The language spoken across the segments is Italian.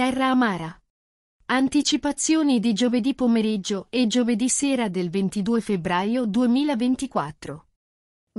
Terra Amara. Anticipazioni di giovedì pomeriggio e giovedì sera del 22 febbraio 2024.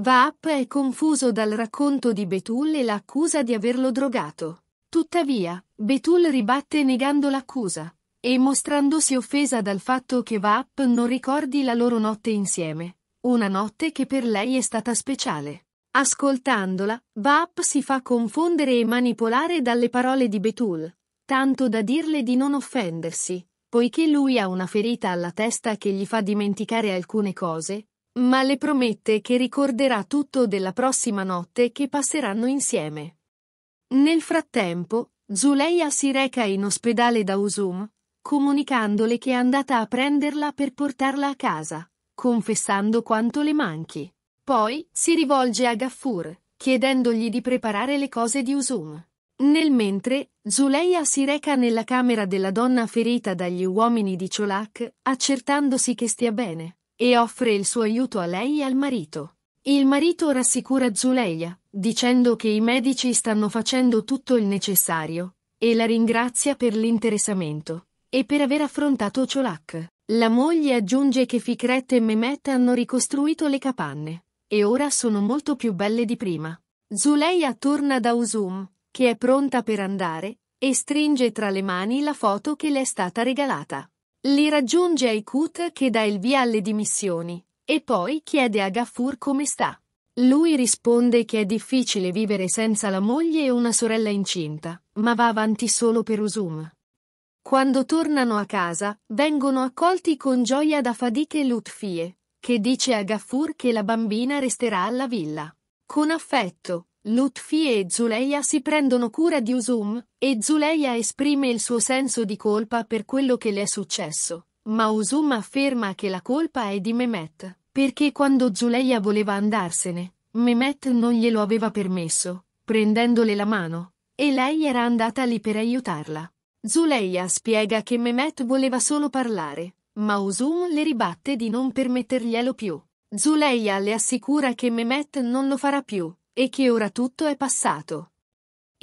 Vaap è confuso dal racconto di Betul e l'accusa di averlo drogato. Tuttavia, Betul ribatte negando l'accusa e mostrandosi offesa dal fatto che Vaap non ricordi la loro notte insieme, una notte che per lei è stata speciale. Ascoltandola, Vaap si fa confondere e manipolare dalle parole di Betul, tanto da dirle di non offendersi, poiché lui ha una ferita alla testa che gli fa dimenticare alcune cose, ma le promette che ricorderà tutto della prossima notte che passeranno insieme. Nel frattempo, Zuleia si reca in ospedale da Usum, comunicandole che è andata a prenderla per portarla a casa, confessando quanto le manchi. Poi si rivolge a Gaffur, chiedendogli di preparare le cose di Usum. Nel mentre, Zuleia si reca nella camera della donna ferita dagli uomini di Ciolac, accertandosi che stia bene, e offre il suo aiuto a lei e al marito. Il marito rassicura Zuleia, dicendo che i medici stanno facendo tutto il necessario, e la ringrazia per l'interessamento, e per aver affrontato Ciolac. La moglie aggiunge che Fikret e Mehmet hanno ricostruito le capanne, e ora sono molto più belle di prima. Zuleia torna da Usum, che è pronta per andare, e stringe tra le mani la foto che le è stata regalata. Li raggiunge Aikut che dà il via alle dimissioni, e poi chiede a Gaffur come sta. Lui risponde che è difficile vivere senza la moglie e una sorella incinta, ma va avanti solo per Usum. Quando tornano a casa, vengono accolti con gioia da Fadik e Lutfie, che dice a Gaffur che la bambina resterà alla villa. Con affetto, Lutfi e Zuleia si prendono cura di Usum, e Zuleia esprime il suo senso di colpa per quello che le è successo, ma Usum afferma che la colpa è di Mehmet, perché quando Zuleia voleva andarsene, Mehmet non glielo aveva permesso, prendendole la mano, e lei era andata lì per aiutarla. Zuleia spiega che Mehmet voleva solo parlare, ma Usum le ribatte di non permetterglielo più. Zuleia le assicura che Mehmet non lo farà più, e che ora tutto è passato.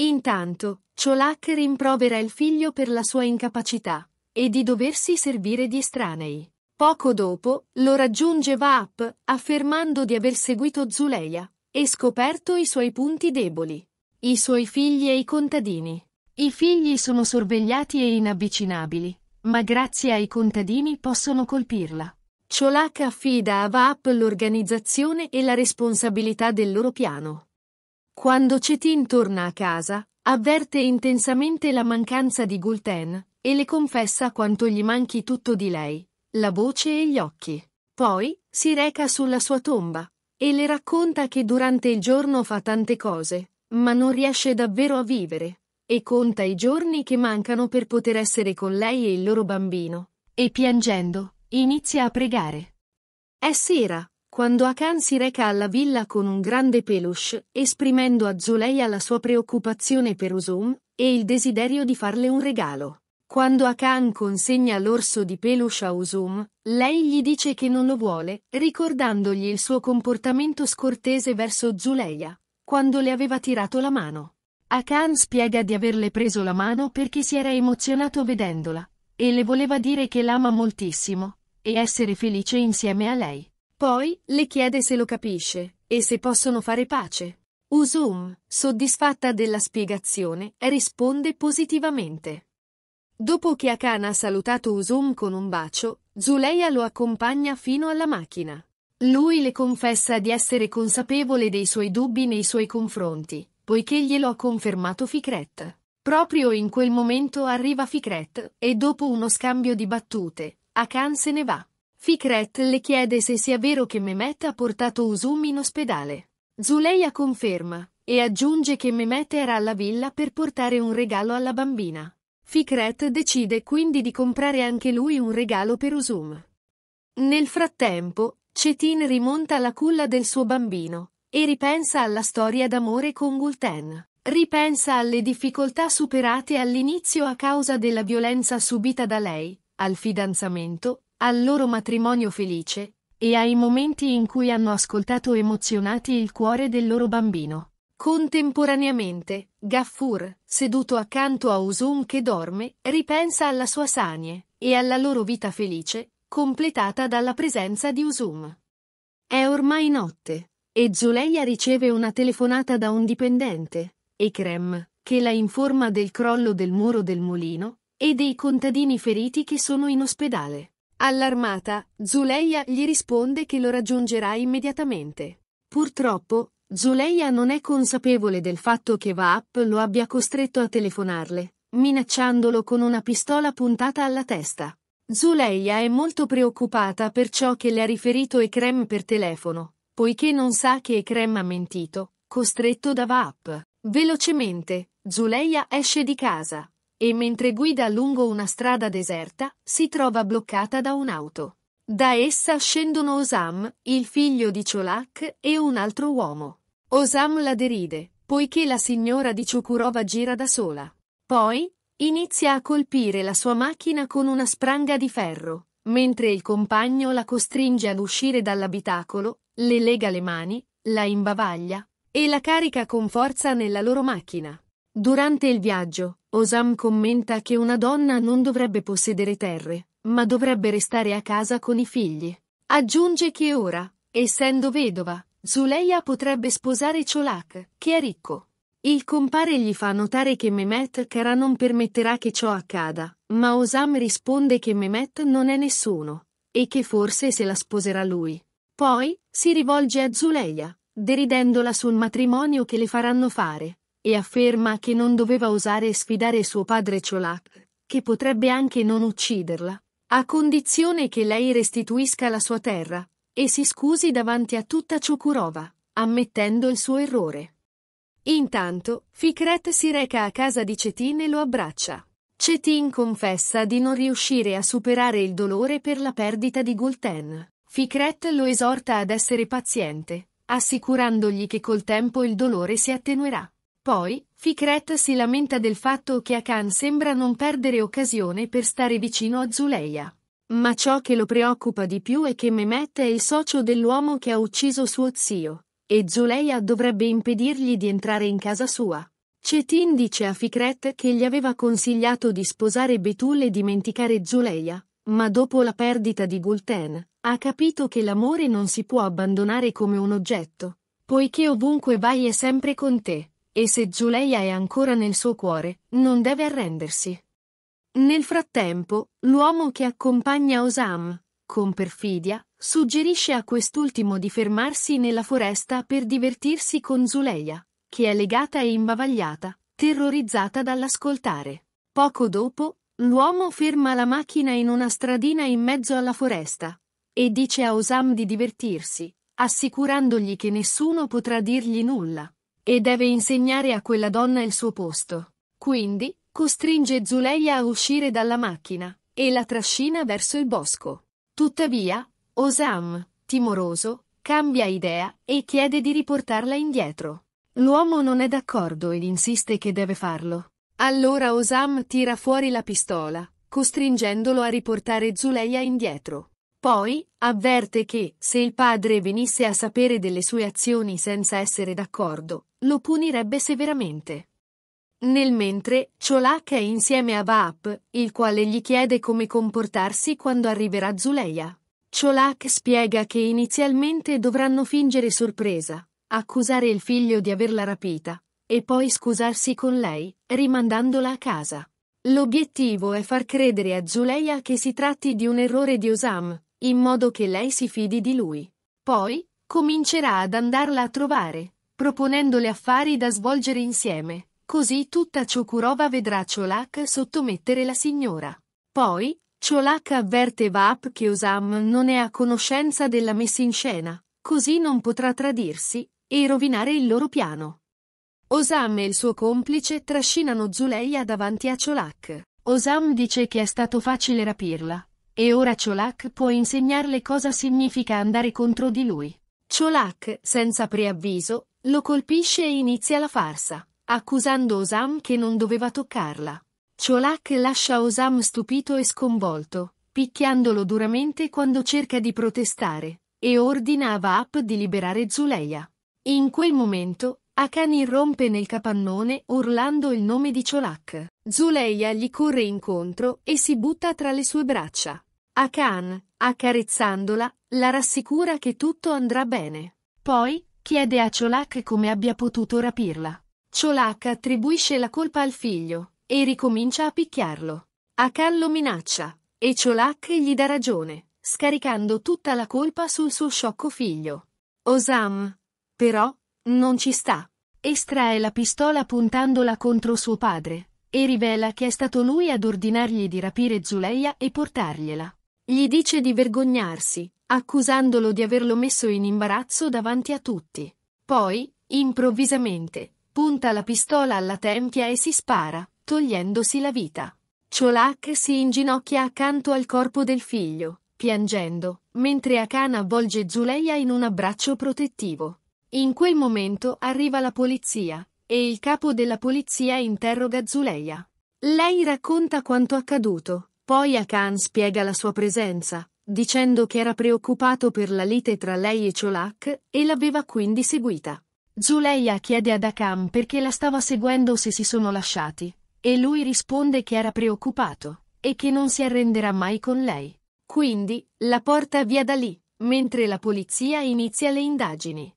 Intanto, Cholak rimprovera il figlio per la sua incapacità e di doversi servire di estranei. Poco dopo, lo raggiunge Vaap, affermando di aver seguito Zuleia e scoperto i suoi punti deboli, i suoi figli e i contadini. I figli sono sorvegliati e inavvicinabili, ma grazie ai contadini possono colpirla. Ciolac affida a VAP l'organizzazione e la responsabilità del loro piano. Quando Cetin torna a casa, avverte intensamente la mancanza di Gulten e le confessa quanto gli manchi tutto di lei, la voce e gli occhi. Poi si reca sulla sua tomba e le racconta che durante il giorno fa tante cose, ma non riesce davvero a vivere e conta i giorni che mancano per poter essere con lei e il loro bambino. E piangendo, inizia a pregare. È sera, quando Akan si reca alla villa con un grande peluche, esprimendo a Zuleia la sua preoccupazione per Usum e il desiderio di farle un regalo. Quando Akan consegna l'orso di peluche a Usum, lei gli dice che non lo vuole, ricordandogli il suo comportamento scortese verso Zuleia, quando le aveva tirato la mano. Akan spiega di averle preso la mano perché si era emozionato vedendola, e le voleva dire che l'ama moltissimo, e essere felice insieme a lei. Poi, le chiede se lo capisce, e se possono fare pace. Usum, soddisfatta della spiegazione, risponde positivamente. Dopo che Akana ha salutato Usum con un bacio, Zuleia lo accompagna fino alla macchina. Lui le confessa di essere consapevole dei suoi dubbi nei suoi confronti, poiché glielo ha confermato Ficret. Proprio in quel momento arriva Ficret, e dopo uno scambio di battute, Akan se ne va. Fikret le chiede se sia vero che Mehmet ha portato Usum in ospedale. Zuleia conferma e aggiunge che Mehmet era alla villa per portare un regalo alla bambina. Fikret decide quindi di comprare anche lui un regalo per Usum. Nel frattempo, Cetin rimonta alla culla del suo bambino e ripensa alla storia d'amore con Gulten. Ripensa alle difficoltà superate all'inizio a causa della violenza subita da lei, al fidanzamento, al loro matrimonio felice, e ai momenti in cui hanno ascoltato emozionati il cuore del loro bambino. Contemporaneamente, Gaffur, seduto accanto a Usum che dorme, ripensa alla sua sanie e alla loro vita felice, completata dalla presenza di Usum. È ormai notte, e Zuleia riceve una telefonata da un dipendente, Ekrem, che la informa del crollo del muro del mulino, e dei contadini feriti che sono in ospedale. Allarmata, Zuleia gli risponde che lo raggiungerà immediatamente. Purtroppo, Zuleia non è consapevole del fatto che Vaap lo abbia costretto a telefonarle, minacciandolo con una pistola puntata alla testa. Zuleia è molto preoccupata per ciò che le ha riferito Ekrem per telefono, poiché non sa che Ekrem ha mentito, costretto da Vaap. Velocemente, Zuleia esce di casa, e mentre guida lungo una strada deserta, si trova bloccata da un'auto. Da essa scendono Osam, il figlio di Cholak, e un altro uomo. Osam la deride, poiché la signora di Chokurova gira da sola. Poi, inizia a colpire la sua macchina con una spranga di ferro, mentre il compagno la costringe ad uscire dall'abitacolo, le lega le mani, la imbavaglia e la carica con forza nella loro macchina. Durante il viaggio, Osam commenta che una donna non dovrebbe possedere terre, ma dovrebbe restare a casa con i figli. Aggiunge che ora, essendo vedova, Zuleia potrebbe sposare Cholak, che è ricco. Il compare gli fa notare che Mehmet Kara non permetterà che ciò accada, ma Osam risponde che Mehmet non è nessuno, e che forse se la sposerà lui. Poi, si rivolge a Zuleia, deridendola sul matrimonio che le faranno fare e afferma che non doveva osare sfidare suo padre Cholak, che potrebbe anche non ucciderla, a condizione che lei restituisca la sua terra, e si scusi davanti a tutta Chokurova, ammettendo il suo errore. Intanto, Fikret si reca a casa di Cetin e lo abbraccia. Cetin confessa di non riuscire a superare il dolore per la perdita di Gulten. Fikret lo esorta ad essere paziente, assicurandogli che col tempo il dolore si attenuerà. Poi, Fikret si lamenta del fatto che Akan sembra non perdere occasione per stare vicino a Zuleia. Ma ciò che lo preoccupa di più è che Mehmet è il socio dell'uomo che ha ucciso suo zio, e Zuleia dovrebbe impedirgli di entrare in casa sua. Cetin dice a Fikret che gli aveva consigliato di sposare Betul e dimenticare Zuleia, ma dopo la perdita di Gulten, ha capito che l'amore non si può abbandonare come un oggetto, poiché ovunque vai è sempre con te e se Giuleia è ancora nel suo cuore, non deve arrendersi. Nel frattempo, l'uomo che accompagna Osam, con perfidia, suggerisce a quest'ultimo di fermarsi nella foresta per divertirsi con Zuleia, che è legata e imbavagliata, terrorizzata dall'ascoltare. Poco dopo, l'uomo ferma la macchina in una stradina in mezzo alla foresta e dice a Osam di divertirsi, assicurandogli che nessuno potrà dirgli nulla e deve insegnare a quella donna il suo posto. Quindi, costringe Zuleia a uscire dalla macchina e la trascina verso il bosco. Tuttavia, Osam, timoroso, cambia idea e chiede di riportarla indietro. L'uomo non è d'accordo ed insiste che deve farlo. Allora Osam tira fuori la pistola, costringendolo a riportare Zuleia indietro. Poi, avverte che, se il padre venisse a sapere delle sue azioni senza essere d'accordo, lo punirebbe severamente. Nel mentre, Cholak è insieme a Vaap, il quale gli chiede come comportarsi quando arriverà Zuleia. Cholak spiega che inizialmente dovranno fingere sorpresa, accusare il figlio di averla rapita, e poi scusarsi con lei, rimandandola a casa. L'obiettivo è far credere a Zuleia che si tratti di un errore di Osam, in modo che lei si fidi di lui. Poi, comincerà ad andarla a trovare, proponendole affari da svolgere insieme, così tutta Chokurova vedrà Cholak sottomettere la signora. Poi, Cholak avverte Vap che Osam non è a conoscenza della messa in scena, così non potrà tradirsi e rovinare il loro piano. Osam e il suo complice trascinano Zuleia davanti a Cholak. Osam dice che è stato facile rapirla, e ora Cholak può insegnarle cosa significa andare contro di lui. Cholak, senza preavviso, lo colpisce e inizia la farsa, accusando Osam che non doveva toccarla. Cholak lascia Osam stupito e sconvolto, picchiandolo duramente quando cerca di protestare, e ordina a Vaap di liberare Zuleia. In quel momento, Akan irrompe nel capannone urlando il nome di Cholak. Zuleia gli corre incontro e si butta tra le sue braccia. A Khan, accarezzandola, la rassicura che tutto andrà bene. Poi, chiede a Cholak come abbia potuto rapirla. Cholak attribuisce la colpa al figlio e ricomincia a picchiarlo. Akan lo minaccia e Cholak gli dà ragione, scaricando tutta la colpa sul suo sciocco figlio. Osam, però, non ci sta. Estrae la pistola puntandola contro suo padre e rivela che è stato lui ad ordinargli di rapire Zuleia e portargliela. Gli dice di vergognarsi, accusandolo di averlo messo in imbarazzo davanti a tutti. Poi, improvvisamente, punta la pistola alla tempia e si spara, togliendosi la vita. Cholak si inginocchia accanto al corpo del figlio, piangendo, mentre Akan avvolge Zuleia in un abbraccio protettivo. In quel momento arriva la polizia, e il capo della polizia interroga Zuleia. Lei racconta quanto accaduto, poi Akan spiega la sua presenza, dicendo che era preoccupato per la lite tra lei e Cholak e l'aveva quindi seguita. Zuleia chiede ad Akan perché la stava seguendo se si sono lasciati, e lui risponde che era preoccupato e che non si arrenderà mai con lei. Quindi, la porta via da lì, mentre la polizia inizia le indagini.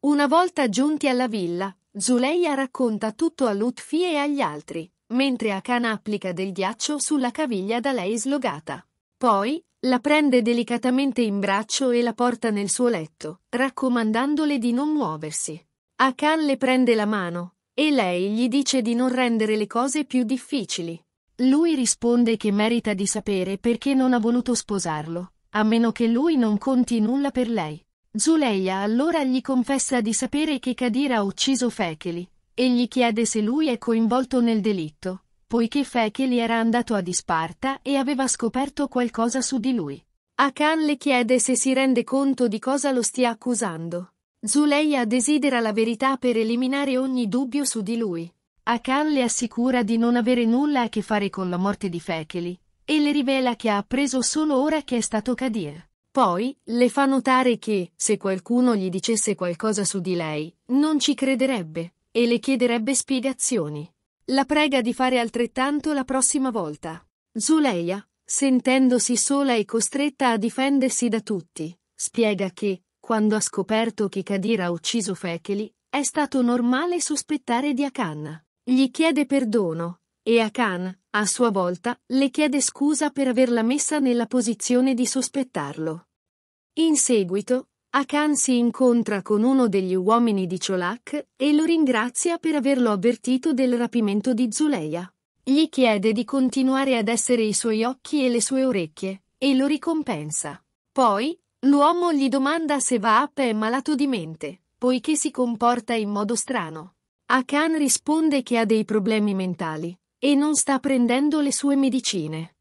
Una volta giunti alla villa, Zuleia racconta tutto a Lutfi e agli altri, mentre Akana applica del ghiaccio sulla caviglia da lei slogata. Poi, la prende delicatamente in braccio e la porta nel suo letto, raccomandandole di non muoversi. Akan le prende la mano, e lei gli dice di non rendere le cose più difficili. Lui risponde che merita di sapere perché non ha voluto sposarlo, a meno che lui non conti nulla per lei. Zuleia allora gli confessa di sapere che Kadir ha ucciso Fekeli, e gli chiede se lui è coinvolto nel delitto, poiché Fekeli era andato a Disparta e aveva scoperto qualcosa su di lui. Akan le chiede se si rende conto di cosa lo stia accusando. Zuleia desidera la verità per eliminare ogni dubbio su di lui. Akan le assicura di non avere nulla a che fare con la morte di Fekeli, e le rivela che ha appreso solo ora che è stato Kadir. Poi, le fa notare che, se qualcuno gli dicesse qualcosa su di lei, non ci crederebbe, e le chiederebbe spiegazioni. La prega di fare altrettanto la prossima volta. Zuleia, sentendosi sola e costretta a difendersi da tutti, spiega che, quando ha scoperto che Kadir ha ucciso Fekeli, è stato normale sospettare di Akan. Gli chiede perdono, e Akan, a sua volta, le chiede scusa per averla messa nella posizione di sospettarlo. In seguito, Akan si incontra con uno degli uomini di Cholak e lo ringrazia per averlo avvertito del rapimento di Zuleia. Gli chiede di continuare ad essere i suoi occhi e le sue orecchie, e lo ricompensa. Poi, l'uomo gli domanda se Vaap è malato di mente, poiché si comporta in modo strano. Akan risponde che ha dei problemi mentali, e non sta prendendo le sue medicine.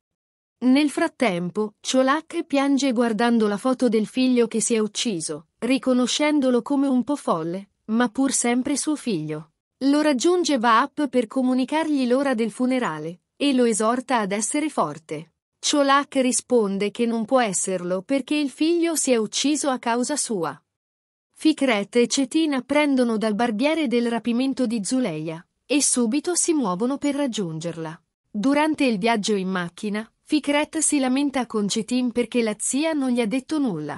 Nel frattempo, Ciolacche piange guardando la foto del figlio che si è ucciso, riconoscendolo come un po' folle, ma pur sempre suo figlio. Lo raggiunge Vaap per comunicargli l'ora del funerale, e lo esorta ad essere forte. Ciolac risponde che non può esserlo perché il figlio si è ucciso a causa sua. Fikret e Cetina prendono dal barbiere del rapimento di Zuleia, e subito si muovono per raggiungerla. Durante il viaggio in macchina, Fikret si lamenta con Cetin perché la zia non gli ha detto nulla.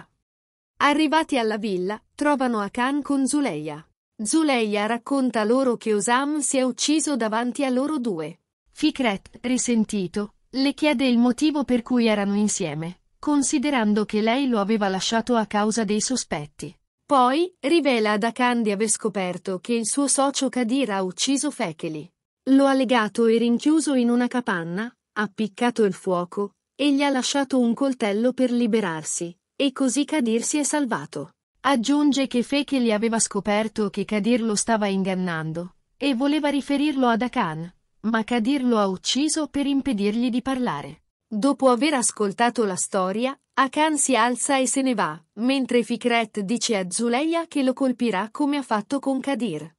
Arrivati alla villa, trovano Akan con Zuleia. Zuleia racconta loro che Osam si è ucciso davanti a loro due. Fikret, risentito, le chiede il motivo per cui erano insieme, considerando che lei lo aveva lasciato a causa dei sospetti. Poi, rivela ad Akan di aver scoperto che il suo socio Kadir ha ucciso Fekeli. Lo ha legato e rinchiuso in una capanna, appiccato il fuoco, e gli ha lasciato un coltello per liberarsi, e così Kadir si è salvato. Aggiunge che Feke gli aveva scoperto che Kadir lo stava ingannando, e voleva riferirlo ad Akan, ma Kadir lo ha ucciso per impedirgli di parlare. Dopo aver ascoltato la storia, Akan si alza e se ne va, mentre Fikret dice a Zuleia che lo colpirà come ha fatto con Kadir.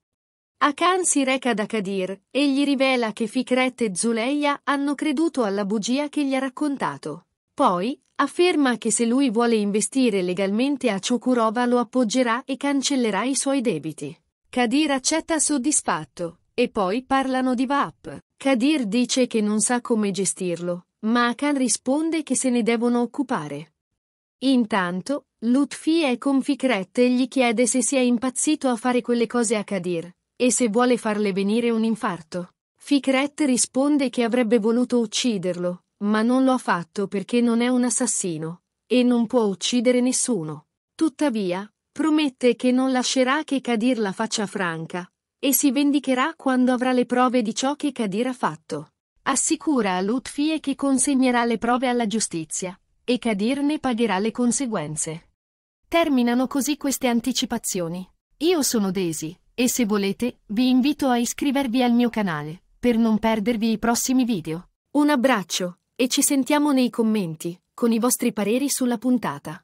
Akan si reca da Kadir e gli rivela che Fikret e Zuleia hanno creduto alla bugia che gli ha raccontato. Poi, afferma che se lui vuole investire legalmente a Chukurova lo appoggerà e cancellerà i suoi debiti. Kadir accetta soddisfatto, e poi parlano di VAP. Kadir dice che non sa come gestirlo, ma Akan risponde che se ne devono occupare. Intanto, Lutfi è con Fikret e gli chiede se sia impazzito a fare quelle cose a Kadir, e se vuole farle venire un infarto? Fikret risponde che avrebbe voluto ucciderlo, ma non lo ha fatto perché non è un assassino e non può uccidere nessuno. Tuttavia, promette che non lascerà che Kadir la faccia franca e si vendicherà quando avrà le prove di ciò che Kadir ha fatto. Assicura a Lutfie che consegnerà le prove alla giustizia e Kadir ne pagherà le conseguenze. Terminano così queste anticipazioni. Io sono Daisy e se volete, vi invito a iscrivervi al mio canale, per non perdervi i prossimi video. Un abbraccio, e ci sentiamo nei commenti, con i vostri pareri sulla puntata.